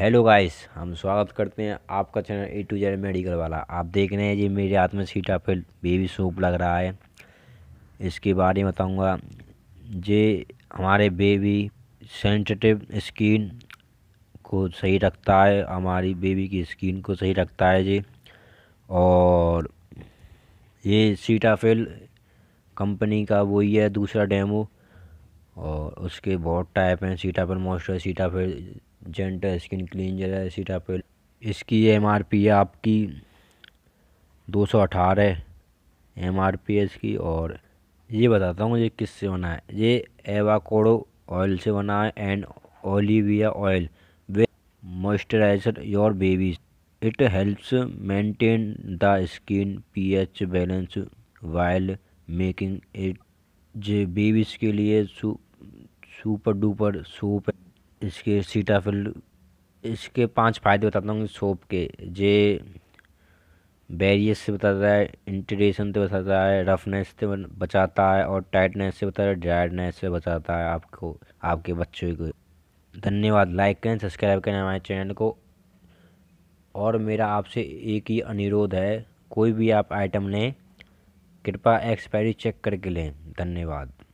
hello guys हम स्वागत करते हैं आपका channel A to Z medical वाला आप देख रहे हैं जी मेरे हाथ में सीटा पे बेबी सूप लग रहा है इसके बारे में बताऊंगा जे हमारे बेबी सेंसिटिव स्किन को सही रखता है हमारी बेबी की स्किन को सही रखता है जी और ये सीटाफिल कंपनी का वही है दूसरा डेमो और उसके बहुत टाइप हैं Cetaphil moisture Cetaphil gentle skin cleanser है टाइप इसकी एम आर पी है आपकी दो सौ अठारह एम आर पी है इसकी और ये बताता हूँ ये किस से बना है ये एवाकोडो ऑयल से बना है and olive oil way moisturiser your babies it helps maintain the skin pH balance while making it जे बेबीज़ के लिए सुपर डुपर सूप इसके सीटाफिल इसके पांच फ़ायदे बताता हूँ सोप के जे बैरियस से बताता है इंटीग्रेशन से बताता है रफनेस से बचाता है और टाइटनेस से बताता है ड्राइडनेस से बचाता है आपको आपके बच्चों को धन्यवाद लाइक करें सब्सक्राइब करें हमारे चैनल को और मेरा आपसे एक ही अनुरोध है कोई भी आप आइटम लें कृपा एक्सपायरी चेक करके लें धन्यवाद